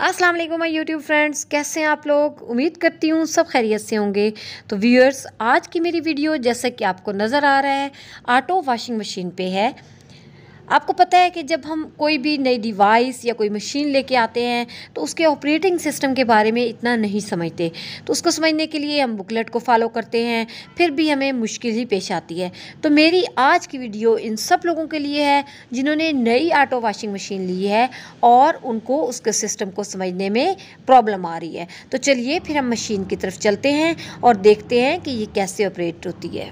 अस्सलाम वालेकुम my YouTube friends कैसे हैं आप लोग उम्मीद करती हूँ सब खैरियत से होंगे तो व्यूअर्स आज की मेरी वीडियो जैसा कि आपको नज़र आ रहा है आटो वॉशिंग मशीन पे है आपको पता है कि जब हम कोई भी नई डिवाइस या कोई मशीन लेके आते हैं तो उसके ऑपरेटिंग सिस्टम के बारे में इतना नहीं समझते तो उसको समझने के लिए हम बुकलेट को फॉलो करते हैं फिर भी हमें मुश्किल ही पेश आती है तो मेरी आज की वीडियो इन सब लोगों के लिए है जिन्होंने नई आटो वाशिंग मशीन ली है और उनको उसके सिस्टम को समझने में प्रॉब्लम आ रही है तो चलिए फिर हम मशीन की तरफ चलते हैं और देखते हैं कि ये कैसे ऑपरेट होती है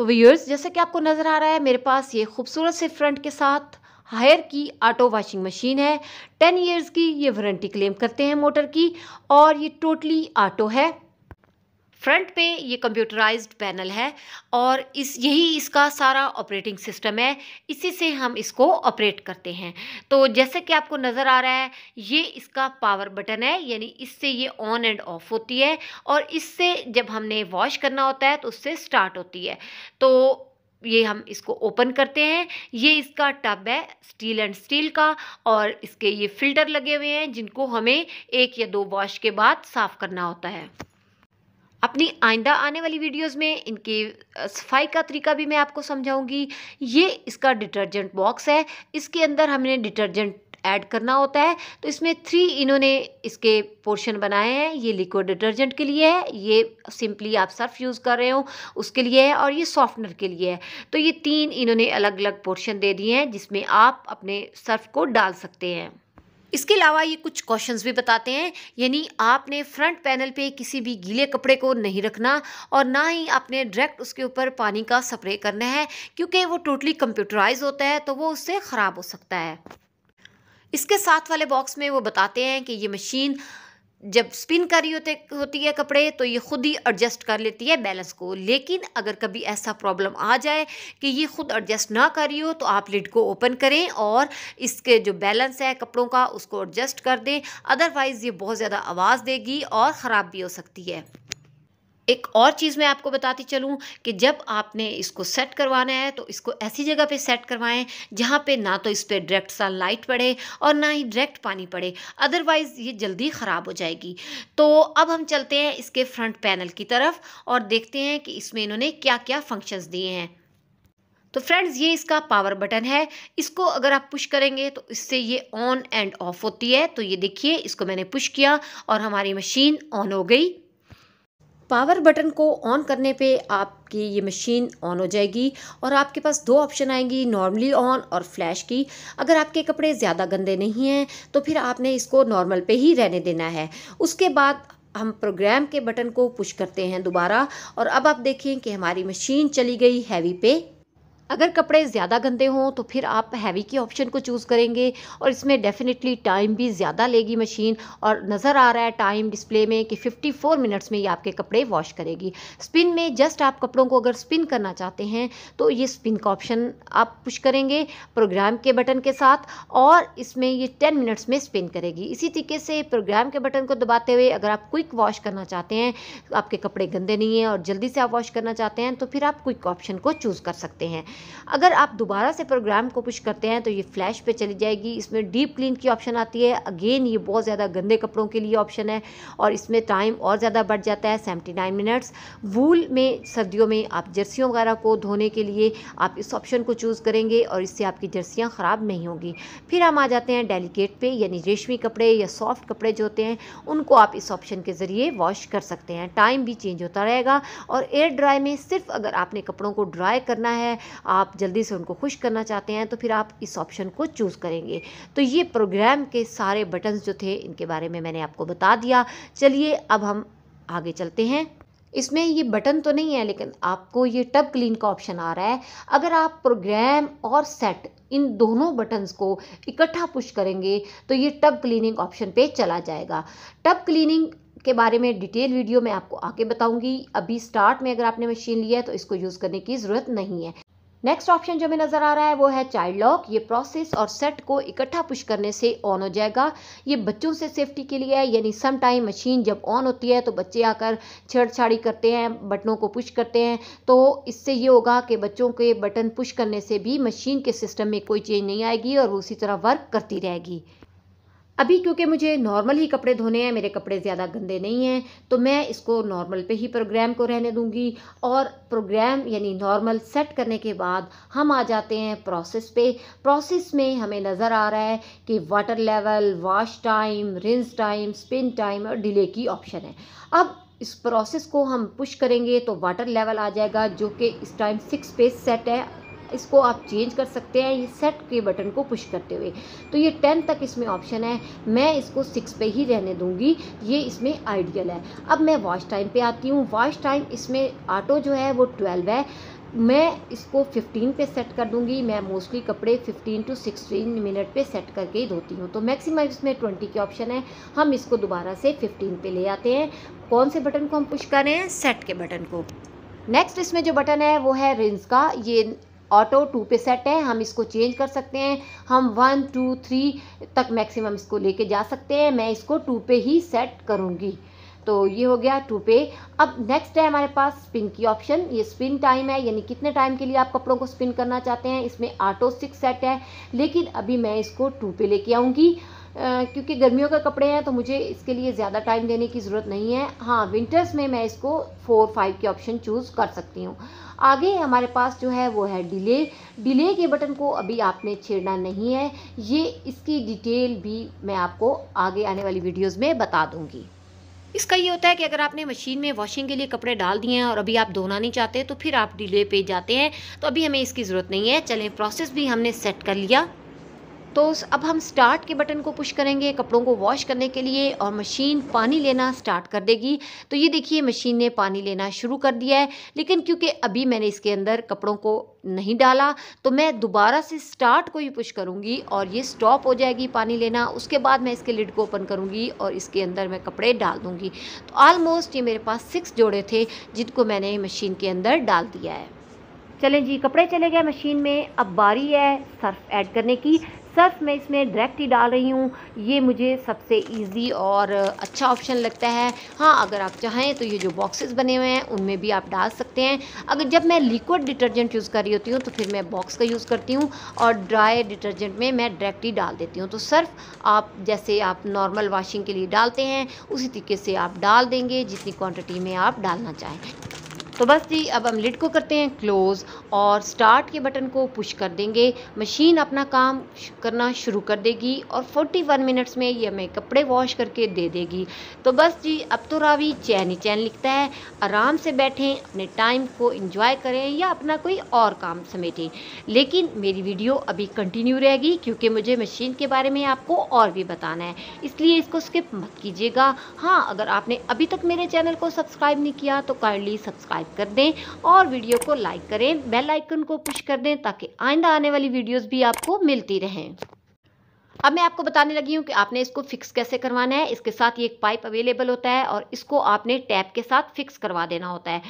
तो व्यूअर्स जैसे कि आपको नज़र आ रहा है मेरे पास ये खूबसूरत से फ्रंट के साथ हायर की ऑटो वॉशिंग मशीन है टेन इयर्स की ये वारंटी क्लेम करते हैं मोटर की और ये टोटली ऑटो है फ्रंट पे ये कंप्यूटराइज्ड पैनल है और इस यही इसका सारा ऑपरेटिंग सिस्टम है इसी से हम इसको ऑपरेट करते हैं तो जैसे कि आपको नज़र आ रहा है ये इसका पावर बटन है यानी इससे ये ऑन एंड ऑफ होती है और इससे जब हमने वॉश करना होता है तो उससे स्टार्ट होती है तो ये हम इसको ओपन करते हैं ये इसका टब है स्टील एंड स्टील का और इसके ये फिल्टर लगे हुए हैं जिनको हमें एक या दो वॉश के बाद साफ़ करना होता है अपनी आइंदा आने वाली वीडियोस में इनके सफाई का तरीका भी मैं आपको समझाऊंगी ये इसका डिटर्जेंट बॉक्स है इसके अंदर हमने डिटर्जेंट ऐड करना होता है तो इसमें थ्री इन्होंने इसके पोर्शन बनाए हैं ये लिक्विड डिटर्जेंट के लिए है ये सिंपली आप सर्फ यूज़ कर रहे हो उसके लिए है और ये सॉफ्टनर के लिए है तो ये तीन इन्होंने अलग अलग पोर्शन दे दिए हैं जिसमें आप अपने सर्फ को डाल सकते हैं इसके अलावा ये कुछ क्वेश्चंस भी बताते हैं यानी आपने फ्रंट पैनल पे किसी भी गीले कपड़े को नहीं रखना और ना ही आपने डायरेक्ट उसके ऊपर पानी का स्प्रे करना है क्योंकि वो टोटली कंप्यूटराइज होता है तो वो उससे ख़राब हो सकता है इसके साथ वाले बॉक्स में वो बताते हैं कि ये मशीन जब स्पिन कर रही होते होती है कपड़े तो ये खुद ही एडजस्ट कर लेती है बैलेंस को लेकिन अगर कभी ऐसा प्रॉब्लम आ जाए कि ये खुद एडजस्ट ना कर रही हो तो आप लिड को ओपन करें और इसके जो बैलेंस है कपड़ों का उसको एडजस्ट कर दें अदरवाइज़ ये बहुत ज़्यादा आवाज़ देगी और ख़राब भी हो सकती है एक और चीज़ मैं आपको बताती चलूँ कि जब आपने इसको सेट करवाना है तो इसको ऐसी जगह पे सेट करवाएं जहाँ पे ना तो इस पर डायरेक्ट सन लाइट पड़े और ना ही डायरेक्ट पानी पड़े अदरवाइज़ ये जल्दी ख़राब हो जाएगी तो अब हम चलते हैं इसके फ्रंट पैनल की तरफ और देखते हैं कि इसमें इन्होंने क्या क्या फंक्शंस दिए हैं तो फ्रेंड्स ये इसका पावर बटन है इसको अगर आप पुश करेंगे तो इससे ये ऑन एंड ऑफ होती है तो ये देखिए इसको मैंने पुश किया और हमारी मशीन ऑन हो गई पावर बटन को ऑन करने पे आपकी ये मशीन ऑन हो जाएगी और आपके पास दो ऑप्शन आएंगी नॉर्मली ऑन और फ्लैश की अगर आपके कपड़े ज़्यादा गंदे नहीं हैं तो फिर आपने इसको नॉर्मल पे ही रहने देना है उसके बाद हम प्रोग्राम के बटन को पुश करते हैं दोबारा और अब आप देखें कि हमारी मशीन चली गई हैवी पे अगर कपड़े ज़्यादा गंदे हों तो फिर आप हैवी के ऑप्शन को चूज़ करेंगे और इसमें डेफिनेटली टाइम भी ज़्यादा लेगी मशीन और नज़र आ रहा है टाइम डिस्प्ले में कि 54 मिनट्स में ये आपके कपड़े वॉश करेगी स्पिन में जस्ट आप कपड़ों को अगर स्पिन करना चाहते हैं तो ये स्पिन का ऑप्शन आप पुश करेंगे प्रोग्राम के बटन के साथ और इसमें ये टेन मिनट्स में स्पिन करेगी इसी तरीके से प्रोग्राम के बटन को दबाते हुए अगर आप क्विक वॉश करना चाहते हैं आपके कपड़े गंदे नहीं हैं और जल्दी से आप वॉश करना चाहते हैं तो फिर आप क्विक ऑप्शन को चूज़ कर सकते हैं अगर आप दोबारा से प्रोग्राम को पुश करते हैं तो ये फ्लैश पे चली जाएगी इसमें डीप क्लीन की ऑप्शन आती है अगेन ये बहुत ज़्यादा गंदे कपड़ों के लिए ऑप्शन है और इसमें टाइम और ज़्यादा बढ़ जाता है सेवेंटी नाइन मिनट्स वूल में सर्दियों में आप जर्सियों वगैरह को धोने के लिए आप इस ऑप्शन को चूज़ करेंगे और इससे आपकी जर्सियाँ ख़राब नहीं होंगी फिर हम आ जाते हैं डेलीकेट पर यानी रेशमी कपड़े या सॉफ्ट कपड़े जो होते हैं उनको आप इस ऑप्शन के ज़रिए वॉश कर सकते हैं टाइम भी चेंज होता रहेगा और एयर ड्राई में सिर्फ अगर आपने कपड़ों को ड्राई करना है आप जल्दी से उनको खुश करना चाहते हैं तो फिर आप इस ऑप्शन को चूज़ करेंगे तो ये प्रोग्राम के सारे बटन्स जो थे इनके बारे में मैंने आपको बता दिया चलिए अब हम आगे चलते हैं इसमें ये बटन तो नहीं है लेकिन आपको ये टब क्लीन का ऑप्शन आ रहा है अगर आप प्रोग्राम और सेट इन दोनों बटन्स को इकट्ठा पुश करेंगे तो ये टब क्लीनिंग ऑप्शन पे चला जाएगा टब क्लीनिंग के बारे में डिटेल वीडियो मैं आपको आगे बताऊंगी अभी स्टार्ट में अगर आपने मशीन लिया है तो इसको यूज़ करने की ज़रूरत नहीं है नेक्स्ट ऑप्शन जो हमें नज़र आ रहा है वो है चाइल्ड लॉक ये प्रोसेस और सेट को इकट्ठा पुश करने से ऑन हो जाएगा ये बच्चों से सेफ्टी के लिए है यानी सम टाइम मशीन जब ऑन होती है तो बच्चे आकर छेड़छाड़ी करते हैं बटनों को पुश करते हैं तो इससे ये होगा कि बच्चों के बटन पुश करने से भी मशीन के सिस्टम में कोई चेंज नहीं आएगी और उसी तरह वर्क करती रहेगी अभी क्योंकि मुझे नॉर्मल ही कपड़े धोने हैं मेरे कपड़े ज़्यादा गंदे नहीं हैं तो मैं इसको नॉर्मल पे ही प्रोग्राम को रहने दूँगी और प्रोग्राम यानी नॉर्मल सेट करने के बाद हम आ जाते हैं प्रोसेस पे प्रोसेस में हमें नज़र आ रहा है कि water level wash time rinse time spin time और डिले की ऑप्शन है अब इस प्रोसेस को हम पुश करेंगे तो वाटर लेवल आ जाएगा जो कि इस टाइम सिक्स पे सेट है इसको आप चेंज कर सकते हैं ये सेट के बटन को पुश करते हुए तो ये टेन तक इसमें ऑप्शन है मैं इसको सिक्स पे ही रहने दूंगी ये इसमें आइडियल है अब मैं वॉच टाइम पे आती हूँ वॉच टाइम इसमें ऑटो जो है वो ट्वेल्व है मैं इसको 15 पे सेट कर दूंगी मैं मोस्टली कपड़े 15 टू 16 मिनट पे सेट करके ही धोती हूँ तो मैक्सिमम इसमें 20 के ऑप्शन है हम इसको दोबारा से 15 पे ले आते हैं कौन से बटन को हम पुश कर रहे हैं सेट के बटन को नेक्स्ट इसमें जो बटन है वो है रिंस का ये ऑटो टू पे सेट है हम इसको चेंज कर सकते हैं हम वन टू थ्री तक मैक्सिमम इसको लेके जा सकते हैं मैं इसको टू पे ही सेट करूँगी तो ये हो गया टू पे अब नेक्स्ट है हमारे पास स्पिन की ऑप्शन ये स्पिन टाइम है यानी कितने टाइम के लिए आप कपड़ों को स्पिन करना चाहते हैं इसमें ऑटो सिक्स सेट है लेकिन अभी मैं इसको टू पे लेके आऊँगी क्योंकि गर्मियों के कपड़े हैं तो मुझे इसके लिए ज़्यादा टाइम देने की ज़रूरत नहीं है हाँ विंटर्स में मैं इसको फोर फाइव के ऑप्शन चूज़ कर सकती हूँ आगे हमारे पास जो है वो है डिले डिले के बटन को अभी आपने छेड़ना नहीं है ये इसकी डिटेल भी मैं आपको आगे आने वाली वीडियोज़ में बता दूँगी इसका ये होता है कि अगर आपने मशीन में वॉशिंग के लिए कपड़े डाल दिए हैं और अभी आप धोना नहीं चाहते तो फिर आप डिले पे जाते हैं तो अभी हमें इसकी ज़रूरत नहीं है चलें प्रोसेस भी हमने सेट कर लिया तो अब हम स्टार्ट के बटन को पुश करेंगे कपड़ों को वॉश करने के लिए और मशीन पानी लेना स्टार्ट कर देगी तो ये देखिए मशीन ने पानी लेना शुरू कर दिया है लेकिन क्योंकि अभी मैंने इसके अंदर कपड़ों को नहीं डाला तो मैं दोबारा से स्टार्ट को ही पुश करूँगी और ये स्टॉप हो जाएगी पानी लेना उसके बाद मैं इसके लिड को ओपन करूँगी और इसके अंदर मैं कपड़े डाल दूँगी तो आलमोस्ट ये मेरे पास सिक्स जोड़े थे जिनको मैंने मशीन के अंदर डाल दिया है चलें जी कपड़े चले गए मशीन में अब बारी है सर्फ ऐड करने की सर्फ मैं इसमें डायरेक्ट ही डाल रही हूँ ये मुझे सबसे ईजी और अच्छा ऑप्शन लगता है हाँ अगर आप चाहें तो ये जो बॉक्सेस बने हुए हैं उनमें भी आप डाल सकते हैं अगर जब मैं लिक्विड डिटर्जेंट यूज़ कर रही होती हूँ तो फिर मैं बॉक्स का यूज़ करती हूँ और ड्राई डिटर्जेंट में मैं डायरेक्ट ही डाल देती हूँ तो सर्फ आप जैसे आप नॉर्मल वॉशिंग के लिए डालते हैं उसी तरीके से आप डाल देंगे जितनी क्वान्टिटी में आप डालना चाहें तो बस जी अब हम लिड को करते हैं क्लोज़ और स्टार्ट के बटन को पुश कर देंगे मशीन अपना काम करना शुरू कर देगी और 41 मिनट्स में ये हमें कपड़े वॉश करके दे देगी तो बस जी अब तो रावी चैन ही चैन लिखता है आराम से बैठें अपने टाइम को इंजॉय करें या अपना कोई और काम समेटें लेकिन मेरी वीडियो अभी कंटिन्यू रहेगी क्योंकि मुझे मशीन के बारे में आपको और भी बताना है इसलिए इसको स्किप मत कीजिएगा हाँ अगर आपने अभी तक मेरे चैनल को सब्सक्राइब नहीं किया तो काइंडली सब्सक्राइब सब्सक्राइब कर दें और वीडियो को लाइक करें बेल आइकन को पुश कर दें ताकि आइंदा आने वाली वीडियोस भी आपको मिलती रहें अब मैं आपको बताने लगी हूँ कि आपने इसको फिक्स कैसे करवाना है इसके साथ ये एक पाइप अवेलेबल होता है और इसको आपने टैप के साथ फिक्स करवा देना होता है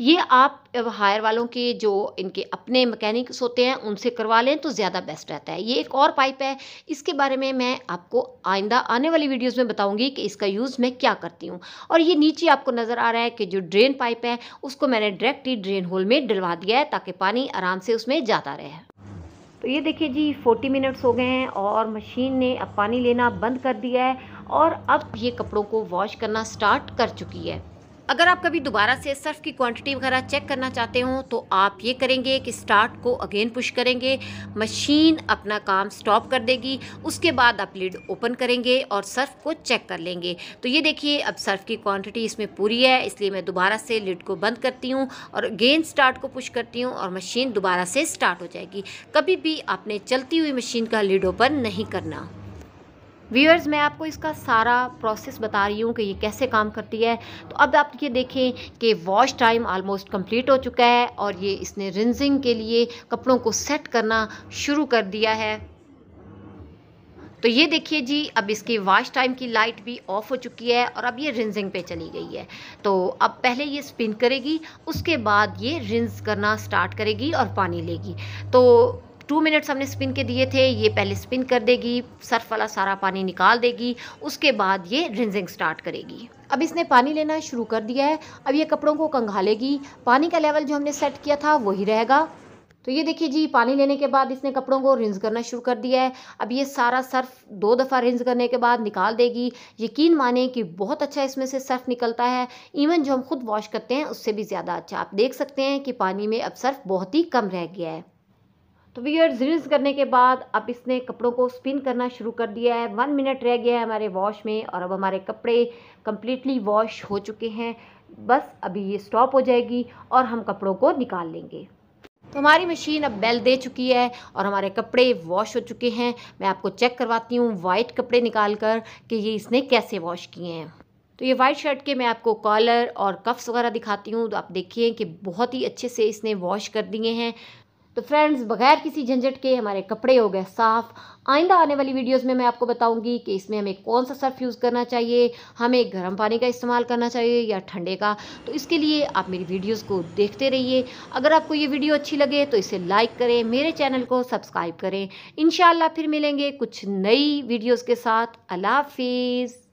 ये आप हायर वालों के जो इनके अपने मैकेनिक्स होते हैं उनसे करवा लें तो ज़्यादा बेस्ट रहता है ये एक और पाइप है इसके बारे में मैं आपको आइंदा आने वाली वीडियोस में बताऊंगी कि इसका यूज़ मैं क्या करती हूँ और ये नीचे आपको नज़र आ रहा है कि जो ड्रेन पाइप है उसको मैंने डायरेक्ट ही ड्रेन होल में डलवा दिया है ताकि पानी आराम से उसमें जाता रहे तो ये देखिए जी 40 मिनट्स हो गए हैं और मशीन ने अब पानी लेना बंद कर दिया है और अब ये कपड़ों को वॉश करना स्टार्ट कर चुकी है अगर आप कभी दोबारा से सर्फ की क्वांटिटी वगैरह चेक करना चाहते हो तो आप ये करेंगे कि स्टार्ट को अगेन पुश करेंगे मशीन अपना काम स्टॉप कर देगी उसके बाद आप लीड ओपन करेंगे और सर्फ को चेक कर लेंगे तो ये देखिए अब सर्फ की क्वांटिटी इसमें पूरी है इसलिए मैं दोबारा से लीड को बंद करती हूँ और अगेन स्टार्ट को पुश करती हूँ और मशीन दोबारा से स्टार्ट हो जाएगी कभी भी आपने चलती हुई मशीन का लीड ओपन नहीं करना व्यूअर्स मैं आपको इसका सारा प्रोसेस बता रही हूँ कि ये कैसे काम करती है तो अब आप ये देखें कि वॉश टाइम आलमोस्ट कंप्लीट हो चुका है और ये इसने रिंजिंग के लिए कपड़ों को सेट करना शुरू कर दिया है तो ये देखिए जी अब इसकी वॉश टाइम की लाइट भी ऑफ हो चुकी है और अब ये रिंजिंग पे चली गई है तो अब पहले ये स्पिन करेगी उसके बाद ये रिंज करना स्टार्ट करेगी और पानी लेगी तो टू मिनट्स हमने स्पिन के दिए थे ये पहले स्पिन कर देगी सर्फ वाला सारा पानी निकाल देगी उसके बाद ये रिंजिंग स्टार्ट करेगी अब इसने पानी लेना शुरू कर दिया है अब ये कपड़ों को कंघालेगी पानी का लेवल जो हमने सेट किया था वही रहेगा तो ये देखिए जी पानी लेने के बाद इसने कपड़ों को रिंज करना शुरू कर दिया है अब ये सारा सर्फ दो दफ़ा रिंज करने के बाद निकाल देगी यकीन माने कि बहुत अच्छा इसमें से सर्फ निकलता है इवन जो हम खुद वॉश करते हैं उससे भी ज़्यादा अच्छा आप देख सकते हैं कि पानी में अब सर्फ बहुत ही कम रह गया है तो व्यूअर्स रिल्स करने के बाद अब इसने कपड़ों को स्पिन करना शुरू कर दिया है वन मिनट रह गया है हमारे वॉश में और अब हमारे कपड़े कम्प्लीटली वॉश हो चुके हैं बस अभी ये स्टॉप हो जाएगी और हम कपड़ों को निकाल लेंगे तो हमारी मशीन अब बेल दे चुकी है और हमारे कपड़े वॉश हो चुके हैं मैं आपको चेक करवाती हूँ वाइट कपड़े निकाल कर कि ये इसने कैसे वॉश किए हैं तो ये वाइट शर्ट के मैं आपको कॉलर और कफ्स वगैरह दिखाती हूँ तो आप देखिए कि बहुत ही अच्छे से इसने वॉश कर दिए हैं तो फ्रेंड्स बगैर किसी झंझट के हमारे कपड़े हो गए साफ़ आइंदा आने वाली वीडियोस में मैं आपको बताऊंगी कि इसमें हमें कौन सा सर्फ यूज़ करना चाहिए हमें गर्म पानी का इस्तेमाल करना चाहिए या ठंडे का तो इसके लिए आप मेरी वीडियोस को देखते रहिए अगर आपको ये वीडियो अच्छी लगे तो इसे लाइक करें मेरे चैनल को सब्सक्राइब करें इन फिर मिलेंगे कुछ नई वीडियोज़ के साथ अल्लाह